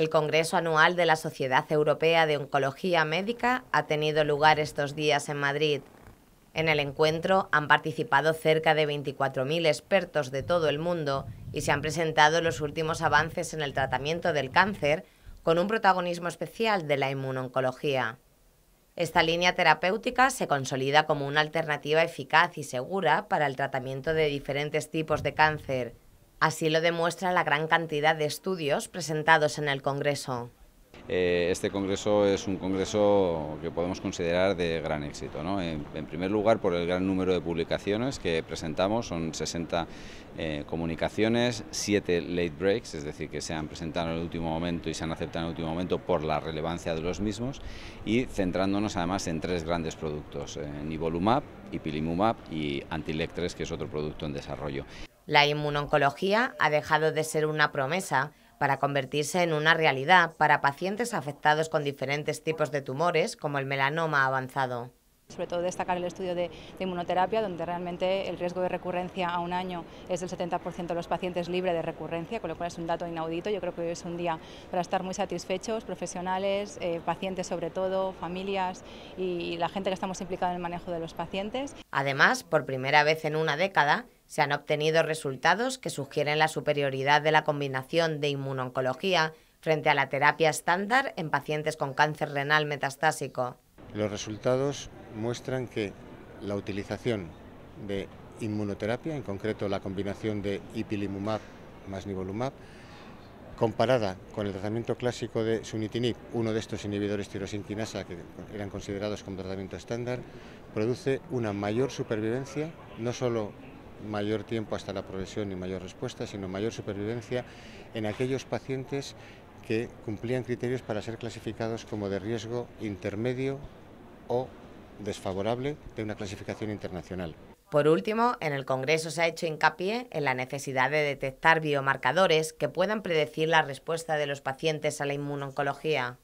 El Congreso Anual de la Sociedad Europea de Oncología Médica ha tenido lugar estos días en Madrid. En el encuentro han participado cerca de 24.000 expertos de todo el mundo y se han presentado los últimos avances en el tratamiento del cáncer con un protagonismo especial de la inmunoncología. Esta línea terapéutica se consolida como una alternativa eficaz y segura para el tratamiento de diferentes tipos de cáncer, Así lo demuestra la gran cantidad de estudios presentados en el Congreso. Eh, este congreso es un congreso que podemos considerar de gran éxito. En, primer lugar, por el gran número de publicaciones que presentamos, son 60 eh, comunicaciones, 7 late breaks, es decir, que se han presentado en el último momento y se han aceptado en el último momento por la relevancia de los mismos, y centrándonos además en tres grandes productos, eh, Nivolumab, Ipilimumab y Antilectres, que es otro producto en desarrollo. La inmunoncología ha dejado de ser una promesa para convertirse en una realidad para pacientes afectados con diferentes tipos de tumores, como el melanoma avanzado sobre todo destacar el estudio de, inmunoterapia, donde realmente el riesgo de recurrencia a un año es del 70% de los pacientes libre de recurrencia, con lo cual es un dato inaudito. Yo creo que hoy es un día para estar muy satisfechos, profesionales, eh, pacientes sobre todo, familias y, la gente que estamos implicados en el manejo de los pacientes. Además, por primera vez en una década, se han obtenido resultados que sugieren la superioridad de la combinación de inmunoncología frente a la terapia estándar en pacientes con cáncer renal metastásico. Los resultados muestran que la utilización de inmunoterapia, en concreto la combinación de ipilimumab más nivolumab, comparada con el tratamiento clásico de sunitinib, uno de estos inhibidores tirosinquinasa que eran considerados como tratamiento estándar, produce una mayor supervivencia, no solo mayor tiempo hasta la progresión y mayor respuesta, sino mayor supervivencia en aquellos pacientes que cumplían criterios para ser clasificados como de riesgo intermedio o desfavorable de una clasificación internacional. Por último, en el Congreso se ha hecho hincapié en la necesidad de detectar biomarcadores que puedan predecir la respuesta de los pacientes a la inmunoncología.